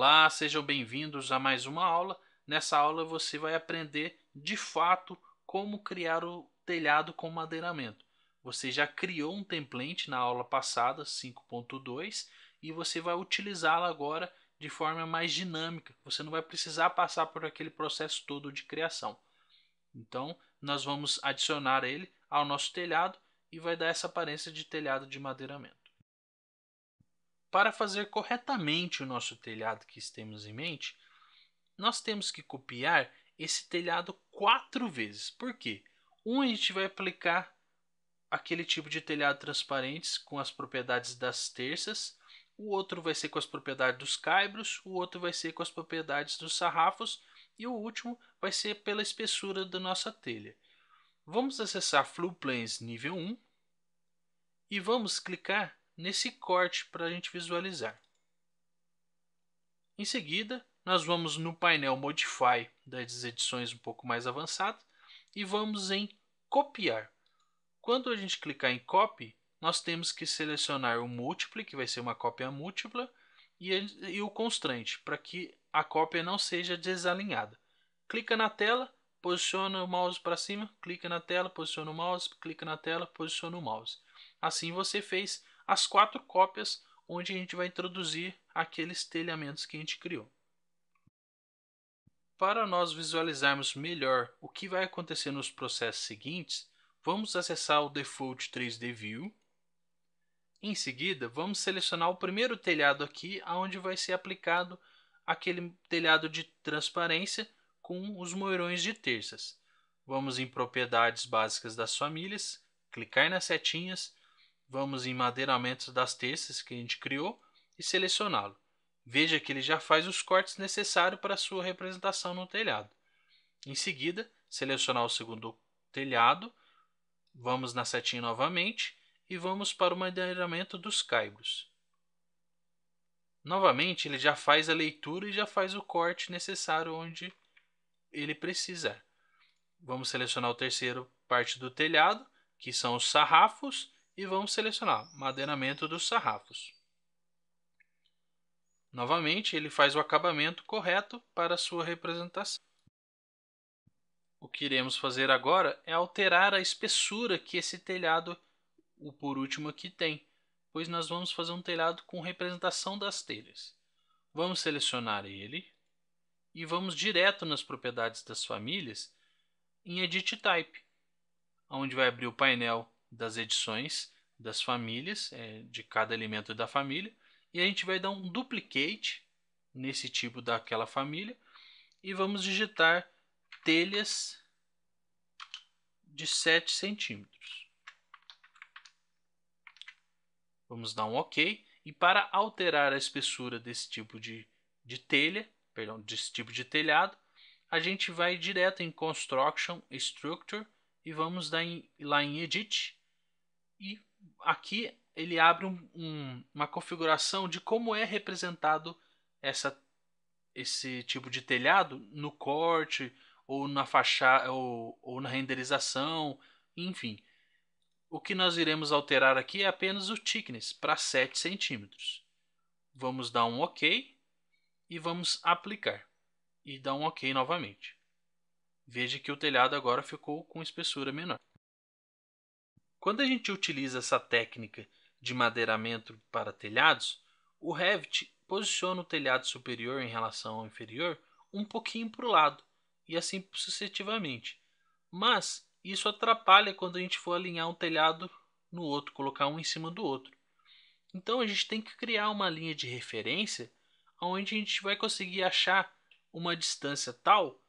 Olá, sejam bem-vindos a mais uma aula. Nessa aula você vai aprender de fato como criar o telhado com madeiramento. Você já criou um template na aula passada, 5.2, e você vai utilizá-lo agora de forma mais dinâmica. Você não vai precisar passar por aquele processo todo de criação. Então, nós vamos adicionar ele ao nosso telhado e vai dar essa aparência de telhado de madeiramento. Para fazer corretamente o nosso telhado que temos em mente, nós temos que copiar esse telhado quatro vezes. Por quê? Um, a gente vai aplicar aquele tipo de telhado transparente com as propriedades das terças, o outro vai ser com as propriedades dos caibros, o outro vai ser com as propriedades dos sarrafos e o último vai ser pela espessura da nossa telha. Vamos acessar Fluplanes nível 1 e vamos clicar nesse corte para a gente visualizar. Em seguida, nós vamos no painel Modify das edições um pouco mais avançadas e vamos em Copiar. Quando a gente clicar em Copy, nós temos que selecionar o Múltiple, que vai ser uma cópia múltipla, e, e o Constraint, para que a cópia não seja desalinhada. Clica na tela, posiciona o mouse para cima, clica na tela, posiciona o mouse, clica na tela, posiciona o mouse. Assim você fez as quatro cópias onde a gente vai introduzir aqueles telhamentos que a gente criou. Para nós visualizarmos melhor o que vai acontecer nos processos seguintes, vamos acessar o Default 3D View. Em seguida, vamos selecionar o primeiro telhado aqui, onde vai ser aplicado aquele telhado de transparência com os moirões de terças. Vamos em Propriedades Básicas das Famílias, clicar nas setinhas Vamos em madeiramentos das terças que a gente criou e selecioná-lo. Veja que ele já faz os cortes necessários para sua representação no telhado. Em seguida, selecionar o segundo telhado, vamos na setinha novamente e vamos para o madeiramento dos caibros. Novamente, ele já faz a leitura e já faz o corte necessário onde ele precisar. Vamos selecionar o terceiro parte do telhado, que são os sarrafos, e vamos selecionar madeiramento dos sarrafos. Novamente, ele faz o acabamento correto para sua representação. O que iremos fazer agora é alterar a espessura que esse telhado, o por último aqui, tem, pois nós vamos fazer um telhado com representação das telhas. Vamos selecionar ele e vamos direto nas propriedades das famílias em Edit Type, onde vai abrir o painel das edições das famílias, é, de cada elemento da família, e a gente vai dar um duplicate nesse tipo daquela família e vamos digitar telhas de 7 centímetros. Vamos dar um OK e para alterar a espessura desse tipo de, de telha, perdão, desse tipo de telhado, a gente vai direto em Construction Structure e vamos dar em, lá em Edit e aqui ele abre um, um, uma configuração de como é representado essa, esse tipo de telhado no corte ou na fachada ou, ou na renderização, enfim. O que nós iremos alterar aqui é apenas o thickness para 7 centímetros. Vamos dar um OK e vamos aplicar. E dar um OK novamente. Veja que o telhado agora ficou com espessura menor. Quando a gente utiliza essa técnica de madeiramento para telhados, o Revit posiciona o telhado superior em relação ao inferior um pouquinho para o lado e assim sucessivamente. Mas isso atrapalha quando a gente for alinhar um telhado no outro, colocar um em cima do outro. Então a gente tem que criar uma linha de referência onde a gente vai conseguir achar uma distância tal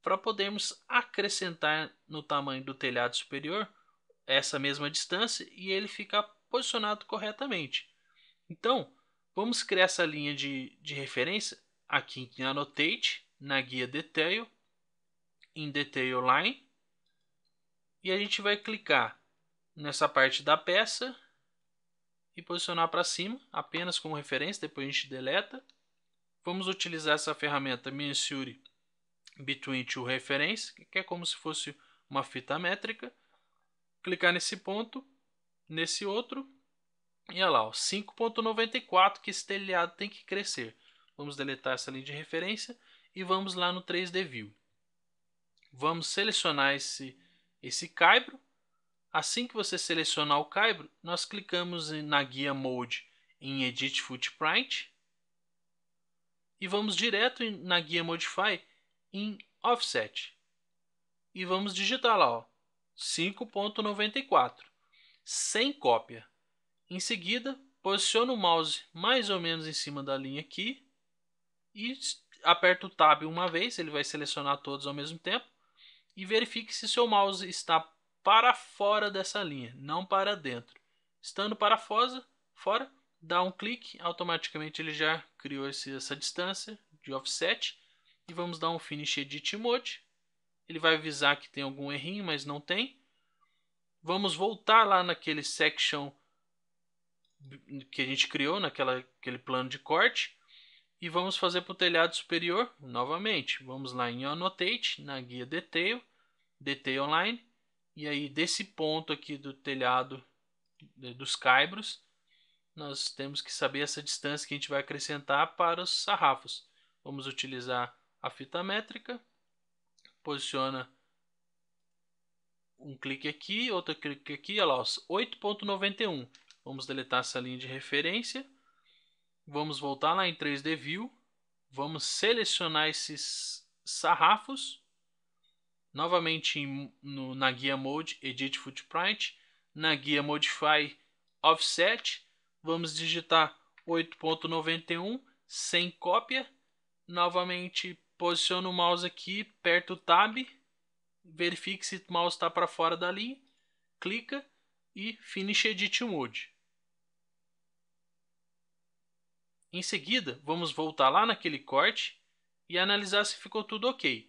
para podermos acrescentar no tamanho do telhado superior essa mesma distância e ele ficar posicionado corretamente. Então, vamos criar essa linha de, de referência aqui em Annotate, na guia Detail, em Detail Line, e a gente vai clicar nessa parte da peça e posicionar para cima, apenas como referência, depois a gente deleta. Vamos utilizar essa ferramenta Mensure Between Two Reference, que é como se fosse uma fita métrica, clicar nesse ponto, nesse outro, e olha lá, 5.94 que esse telhado tem que crescer. Vamos deletar essa linha de referência e vamos lá no 3D View. Vamos selecionar esse, esse caibro. Assim que você selecionar o caibro, nós clicamos na guia Mode em Edit Footprint e vamos direto na guia Modify em Offset. E vamos digitar lá, ó, 5.94, sem cópia. Em seguida, posiciono o mouse mais ou menos em cima da linha aqui e aperto o tab uma vez, ele vai selecionar todos ao mesmo tempo e verifique se seu mouse está para fora dessa linha, não para dentro. Estando para fosa, fora, dá um clique, automaticamente ele já criou essa distância de offset e vamos dar um finish edit mode ele vai avisar que tem algum errinho, mas não tem. Vamos voltar lá naquele section que a gente criou, naquela aquele plano de corte. E vamos fazer para o telhado superior novamente. Vamos lá em Annotate, na guia Detail, Detail Online. E aí, desse ponto aqui do telhado dos caibros, nós temos que saber essa distância que a gente vai acrescentar para os sarrafos. Vamos utilizar a fita métrica posiciona um clique aqui, outro clique aqui, olha lá, 8.91. Vamos deletar essa linha de referência. Vamos voltar lá em 3D View. Vamos selecionar esses sarrafos. Novamente em, no, na guia Mode, Edit Footprint. Na guia Modify Offset. Vamos digitar 8.91 sem cópia. Novamente posiciono o mouse aqui perto do tab, verifique se o mouse está para fora da linha, clica e Finish Edit Mode. Em seguida, vamos voltar lá naquele corte e analisar se ficou tudo ok.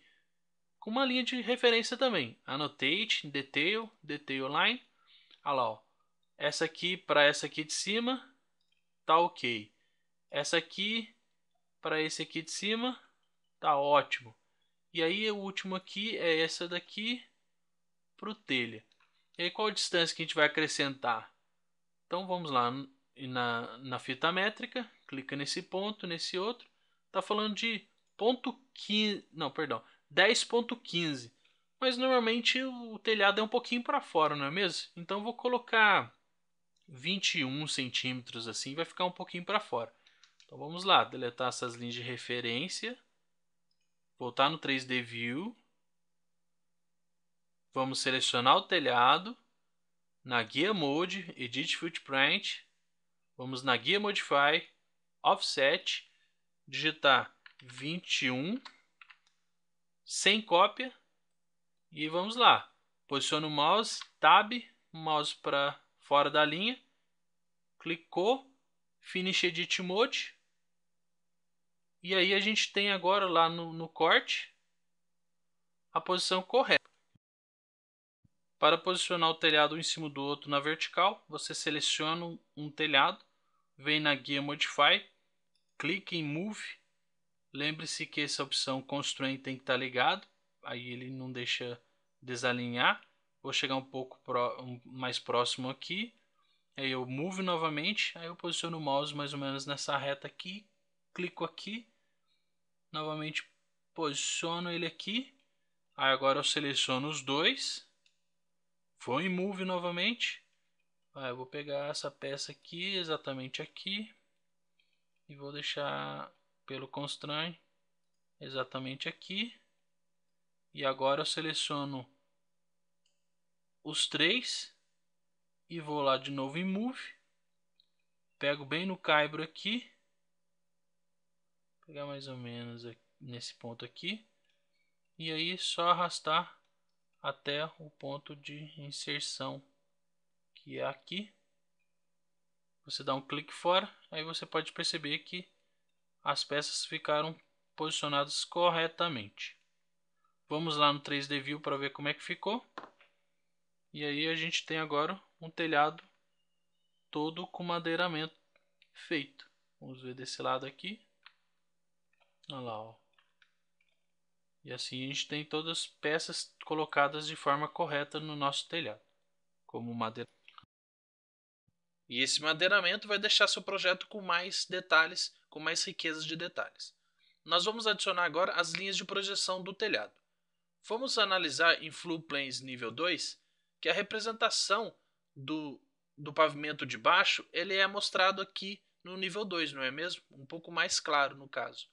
Com uma linha de referência também, Annotate, Detail, Detail Line, olha ah lá, ó. essa aqui para essa aqui de cima, tá ok. Essa aqui para esse aqui de cima, Tá ótimo. E aí o último aqui é essa daqui pro telha. E aí qual a distância que a gente vai acrescentar? Então vamos lá na, na fita métrica, clica nesse ponto, nesse outro. Tá falando de ponto 15, não, perdão, 10.15. Mas normalmente o telhado é um pouquinho para fora, não é mesmo? Então vou colocar 21 centímetros assim, vai ficar um pouquinho para fora. Então vamos lá, deletar essas linhas de referência voltar no 3D View, vamos selecionar o telhado, na guia Mode, Edit Footprint, vamos na guia Modify, Offset, digitar 21, sem cópia, e vamos lá. Posiciona o mouse, Tab, mouse para fora da linha, clicou, Finish Edit Mode, e aí a gente tem agora lá no, no corte a posição correta. Para posicionar o telhado um em cima do outro na vertical, você seleciona um telhado, vem na guia Modify, clique em Move. Lembre-se que essa opção Constraint tem que estar ligado, aí ele não deixa desalinhar. Vou chegar um pouco pro, um, mais próximo aqui, aí eu Move novamente, aí eu posiciono o mouse mais ou menos nessa reta aqui, clico aqui, novamente posiciono ele aqui. Aí agora eu seleciono os dois, vou em Move novamente. Aí eu vou pegar essa peça aqui, exatamente aqui, e vou deixar pelo Constrain exatamente aqui. E agora eu seleciono os três e vou lá de novo em Move. Pego bem no caibro aqui Pegar mais ou menos nesse ponto aqui. E aí só arrastar até o ponto de inserção, que é aqui. Você dá um clique fora, aí você pode perceber que as peças ficaram posicionadas corretamente. Vamos lá no 3D View para ver como é que ficou. E aí a gente tem agora um telhado todo com madeiramento feito. Vamos ver desse lado aqui. Olha lá, ó. E assim a gente tem todas as peças colocadas de forma correta no nosso telhado, como madeira. E esse madeiramento vai deixar seu projeto com mais detalhes, com mais riquezas de detalhes. Nós vamos adicionar agora as linhas de projeção do telhado. Vamos analisar em Planes nível 2 que a representação do, do pavimento de baixo ele é mostrado aqui no nível 2, não é mesmo? Um pouco mais claro no caso.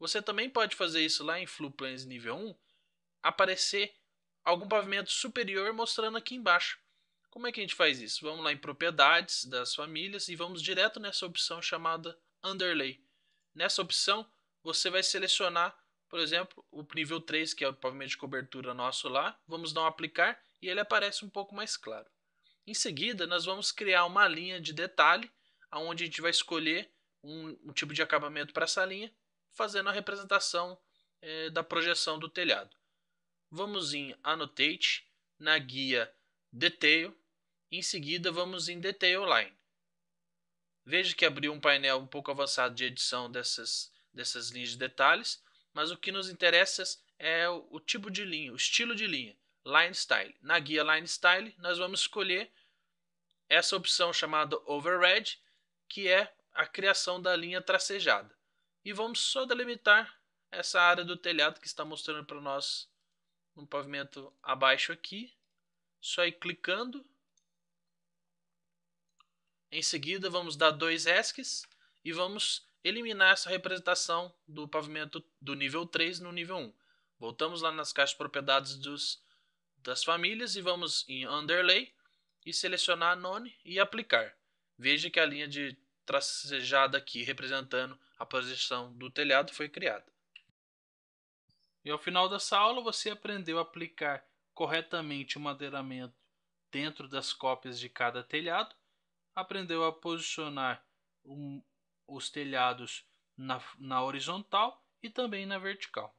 Você também pode fazer isso lá em Fluplans nível 1, aparecer algum pavimento superior mostrando aqui embaixo. Como é que a gente faz isso? Vamos lá em propriedades das famílias e vamos direto nessa opção chamada underlay. Nessa opção, você vai selecionar, por exemplo, o nível 3, que é o pavimento de cobertura nosso lá. Vamos dar um aplicar e ele aparece um pouco mais claro. Em seguida, nós vamos criar uma linha de detalhe, onde a gente vai escolher um, um tipo de acabamento para essa linha fazendo a representação é, da projeção do telhado. Vamos em Annotate, na guia Detail, em seguida vamos em Detail Line. Veja que abriu um painel um pouco avançado de edição dessas, dessas linhas de detalhes, mas o que nos interessa é o, o tipo de linha, o estilo de linha, Line Style. Na guia Line Style, nós vamos escolher essa opção chamada Override, que é a criação da linha tracejada. E vamos só delimitar essa área do telhado que está mostrando para nós no pavimento abaixo aqui. Só ir clicando. Em seguida, vamos dar dois ESCs e vamos eliminar essa representação do pavimento do nível 3 no nível 1. Voltamos lá nas caixas de propriedades dos, das famílias e vamos em Underlay e selecionar None e aplicar. Veja que a linha de tracejada aqui representando a posição do telhado foi criada. E ao final dessa aula você aprendeu a aplicar corretamente o madeiramento dentro das cópias de cada telhado, aprendeu a posicionar um, os telhados na, na horizontal e também na vertical.